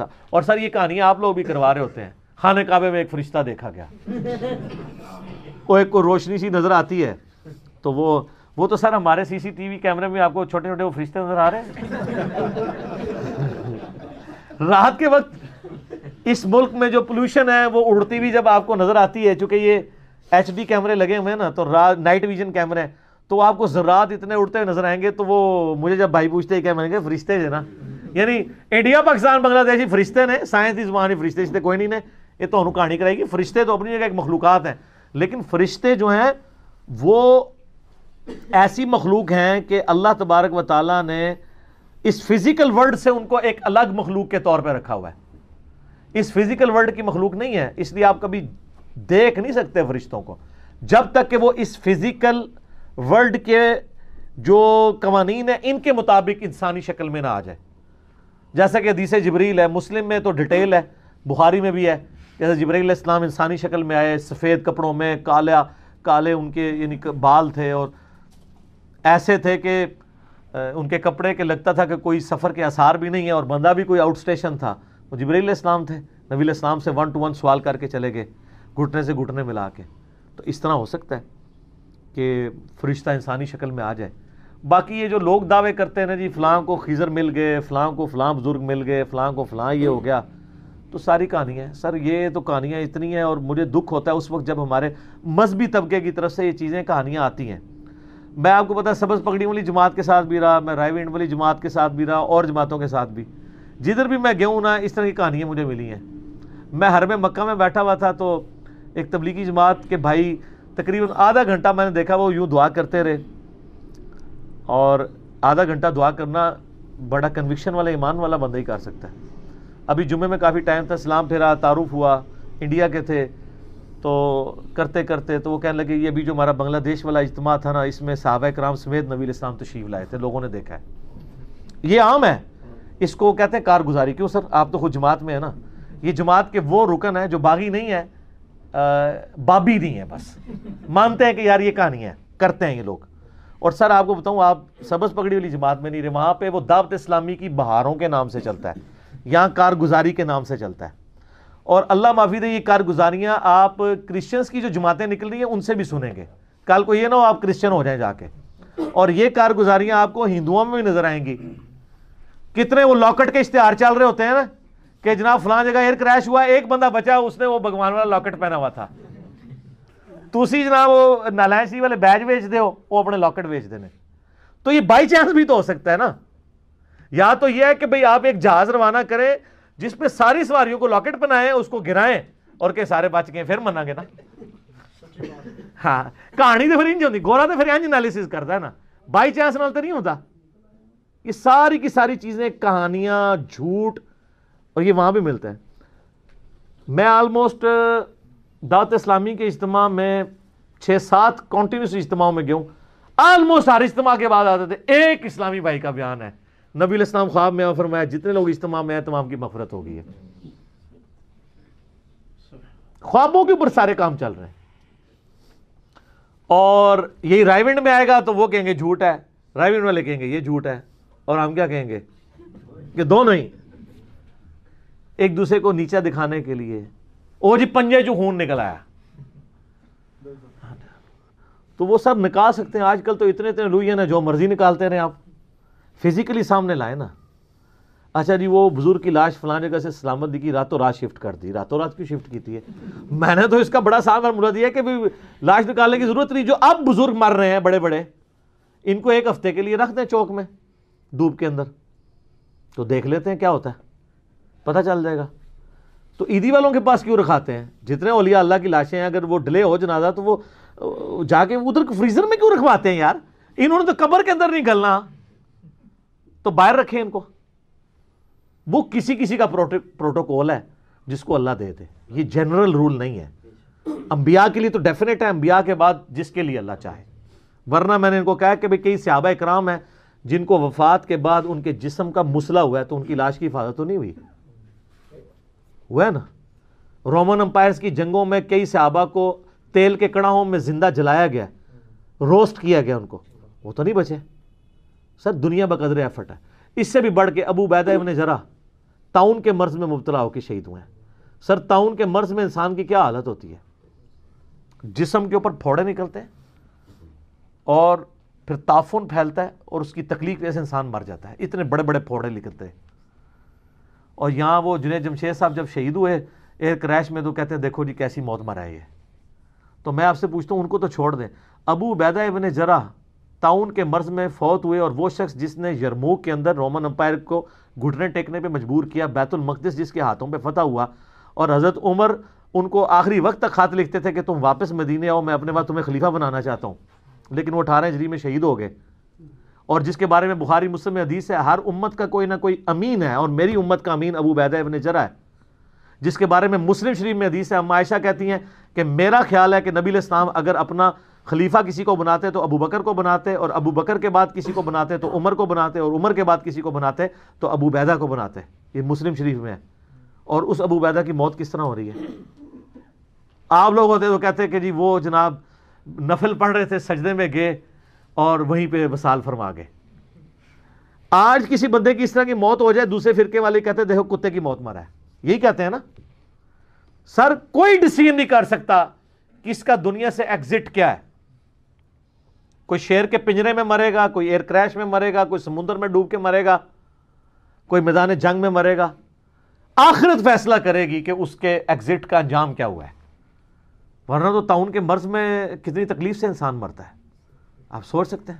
था और सर ये कहानियाँ आप लोग भी करवा रहे होते हैं खाने काबे में एक फरिश्ता देखा गया वो एक को रोशनी सी नज़र आती है तो वो वो तो सर हमारे सीसीटीवी कैमरे में आपको छोटे छोटे वो फरिश्ते नज़र आ रहे हैं रात के वक्त इस मुल्क में जो पोल्यूशन है वो उड़ती हुई जब आपको नज़र आती है चूंकि ये एच कैमरे लगे हुए हैं ना तो नाइट विजन कैमरे तो आपको जरात इतने उड़ते हुए नजर आएंगे तो वो मुझे जब भाई पूछते हैं क्या मैंने फरिश्ते थे ना यानी इंडिया पाकिस्तान बांग्लादेश फरिश्ते ਨੇ साइंस की ਜ਼ੁਬਾਨ ਹੀ फरिश्ते इसे कोई नहीं है ये तो कहानी कराएगी फरिश्ते तो अपनी जगह एक मखलूकत हैं लेकिन फरिश्ते जो हैं वो ऐसी मखलूक हैं कि अल्लाह तबारक व ताल ने इस फिज़िकल वर्ल्ड से उनको एक अलग मखलूक के तौर पर रखा हुआ है इस फिज़िकल वर्ल्ड की मखलूक नहीं है इसलिए आप कभी देख नहीं सकते फरिश्तों को जब तक कि वो इस फिज़िकल वर्ल्ड के जो कवानीन है इनके मुताबिक इंसानी शक्ल में ना आ जाए जैसा कि हदीस जबरील है मुस्लिम में तो डिटेल है बुखारी में भी है जैसे जबरील इस्लाम इंसानी शक्ल में आए सफ़ेद कपड़ों में काला काले उनके यानी बाल थे और ऐसे थे कि उनके कपड़े के लगता था कि कोई सफ़र के आसार भी नहीं है और बंदा भी कोई आउट स्टेशन था वो जबरील इस्लाम थे नबील इस्लाम से वन टू वन सवाल करके चले गए घुटने से घुटने मिला के तो इस तरह हो सकता है कि फरिश्ता इंसानी शक्ल में आ जाए बाकी ये जो लोग दावे करते हैं ना जी फलां को खीज़र मिल गए फलां को फलां बुज़ुर्ग मिल गए फलां को फलां ये हो गया तो सारी कहानियाँ सर ये तो कहानियाँ इतनी हैं और मुझे दुख होता है उस वक्त जब हमारे मजहबी तबके की तरफ से ये चीज़ें कहानियाँ आती हैं मैं आपको पता है सबज पगड़ी वाली जमात के साथ भी रहा मैं रायविंड वाली जमात के साथ भी रहा और जमातों के साथ भी जिधर भी मैं गेहूँ ना इस तरह की कहानियाँ मुझे मिली हैं मैं हर में मक्का में बैठा हुआ था तो एक तबलीगी जमात के भाई तकरीबन आधा घंटा मैंने देखा वो यूँ दुआ करते रहे और आधा घंटा दुआ करना बड़ा कन्विक्शन वाला ईमान वाला बंदा ही कर सकता है अभी जुमे में काफ़ी टाइम था सलाम फिरा तारुफ हुआ इंडिया के थे तो करते करते तो वो कहने लगे ये अभी जो हमारा बांग्लादेश वाला इज्तम था ना इसमें साहब कराम समेत नबी इस्लाम तशीव लाए थे लोगों ने देखा है ये आम है इसको कहते हैं कारगुजारी क्यों सर आप तो खुद जमात में है ना ये जमात के वो रुकन है जो बागी नहीं है आ, बाबी नहीं है बस मानते हैं कि यार ये कहानी है करते हैं ये लोग और सर आपको बताऊं आप सबस पकड़ी वाली जमात में नहीं रहे वहां पर वो दावत इस्लामी की बहारों के नाम से चलता है यहाँ कारगुजारी के नाम से चलता है और अल्लाह माफी दे ये कारगुजारियां आप क्रिश्चियंस की जो जमातें निकल रही हैं उनसे भी सुनेंगे कल को ये ना हो आप क्रिश्चियन हो जाए जाके और ये कारगुजारियां आपको हिंदुओं में भी नजर आएंगी कितने वो लॉकेट के इश्तेहार चल रहे होते हैं ना कि जनाब फलां जगह एयर क्रैश हुआ एक बंदा बचा उसने वो भगवान वाला लॉकेट पहना हुआ था तुम जनाब ਉਹ ਨਾਲਾਇਣ ਸਿੰਘ ਵਾਲੇ ਬੈਜ ਵੇਚਦੇ ਹੋ लॉकेट बेचते हैं तो ये बाई चांस भी तो हो सकता है ना या तो यह है कि भाई आप एक जहाज रवाना करें जिसपे सारी सवारियों को लॉकेट बनाएं उसको गिराएं और के सारे बच गए फिर मना ना हाँ कहानी तो फिर इंज होती गोरा तो फिर इंज एनालिसिस करता है ना बाई चांस नाल तो नहीं होता ये सारी की सारी चीज़ें कहानियां झूठ और ये वहां भी मिलता है मैं ऑलमोस्ट दात इस्लामी के इज्तम में छः सात कॉन्टीन्यूस इज्तमाओं में गया हूँ आलमोस्ट हर इज्तम के बाद आते थे एक इस्लामी भाई का बयान है नबी इस्लाम ख्वाब में फरमाया जितने लोग इज्तम में हैं तमाम की मफरत हो गई है ख्वाबों के ऊपर सारे काम चल रहे हैं और यही रायविंड में आएगा तो वो कहेंगे झूठ है रायविंड वाले कहेंगे ये झूठ है और हम क्या कहेंगे कि दोनों ही एक दूसरे को नीचा दिखाने के लिए ओ जी पंजे जो खून निकल आया तो वो सब निकाल सकते हैं आजकल तो इतने इतने लुइया ना जो मर्जी निकालते रहे आप फिजिकली सामने लाए ना अच्छा जी वो बुजुर्ग की लाश फलाने जगह से सलामत दी की रातों रात शिफ्ट कर दी रातों रात क्यों शिफ्ट की थी है मैंने तो इसका बड़ा साफ मुरा दिया कि भाई लाश निकालने की ज़रूरत नहीं जो अब बुजुर्ग मर रहे हैं बड़े बड़े इनको एक हफ्ते के लिए रख दें चौक में धूप के अंदर तो देख लेते हैं क्या होता है पता चल जाएगा तो ईदी वालों के पास क्यों रखाते हैं जितने ओलिया अल्लाह की लाशें हैं अगर वो डिले हो जनाजा तो वो जाके उधर फ्रीज़र में क्यों रखवाते हैं यार इन्होंने तो कब्र के अंदर निकलना तो बाहर रखे इनको वो किसी किसी का प्रोटोकॉल है जिसको अल्लाह दे दे ये जनरल रूल नहीं है अंबिया के लिए तो डेफिनेट है अंबिया के बाद जिसके लिए अल्लाह चाहे वरना मैंने इनको कहा कि भाई कई सियाबा इकराम है जिनको वफात के बाद उनके जिसम का मुसला हुआ है तो उनकी लाश की हिफाजत तो नहीं हुई हुआ है ना रोमन अम्पायर्स की जंगों में कई सहाबा को तेल के कड़ाहों में ज़िंदा जलाया गया रोस्ट किया गया उनको वो तो नहीं बचे सर दुनिया बकदर एफर्ट है इससे भी बढ़ के अबू बैद ने जरा ताउन के मर्ज में मुबतला होकर शहीद हुए हैं सर ताउन के मर्ज में इंसान की क्या हालत होती है जिसम के ऊपर फोड़े निकलते हैं और फिर ताफुन फैलता है और उसकी तकलीफ वजह से इंसान मर जाता है इतने बड़े बड़े फोड़े निकलते हैं और यहाँ वो जुनेद जमशेद साहब जब शहीद हुए एयर क्रैश में तो कहते हैं देखो जी कैसी मौत मरा है तो मैं आपसे पूछता हूँ उनको तो छोड़ दें अबू बैदा इबन जरा ताउन के मर्ज में फौत हुए और वो शख्स जिसने यरमूक के अंदर रोमन अम्पायर को घुटने टेकने पर मजबूर किया बैतुलमकदस जिसके हाथों पर फतह हुआ और हज़रत उमर उनको आखिरी वक्त तक खात लिखते थे कि तुम वापस मदीने आओ मैं अपने बाद तुम्हें खलीफा बनाना चाहता हूँ लेकिन वो अठारह हजरी में शहीद हो गए और जिसके बारे में बुखारी मुस्लिम हदीस है हर उम्मत का कोई ना कोई अमीन है और मेरी उम्मत का अमीन अबू बैदा इबन जरा है जिसके बारे में मुस्लिम शरीफ में हदीस है हम आयशा कहती हैं कि मेरा ख्याल है कि नबी इस्लाम अगर अपना खलीफा किसी को बनाते तो अबू बकर को बनाते और अबू बकर के बाद किसी को बनाते तो उमर को बनाते और उमर के बाद किसी को बनाते तो अबू बैदा को बनाते ये मुस्लिम शरीफ में है और उस अबू बैदा की मौत किस तरह हो रही है आप लोग होते तो कहते हैं कि जी वो जनाब नफल पढ़ रहे थे सजदे में गए और वहीं पे वसाल फरमा गए आज किसी बंदे की इस तरह की मौत हो जाए दूसरे फिरके वाले कहते देखो कुत्ते की मौत मरा है यही कहते हैं ना सर कोई डिसीजन नहीं कर सकता कि इसका दुनिया से एग्जिट क्या है कोई शेर के पिंजरे में मरेगा कोई एयर क्रैश में मरेगा कोई समुद्र में डूब के मरेगा कोई मैदान जंग में मरेगा आखिरत फैसला करेगी कि उसके एग्जिट का अंजाम क्या हुआ है वरना तो ताउन के मर्ज में कितनी तकलीफ से इंसान मरता है आप सोच सकते हैं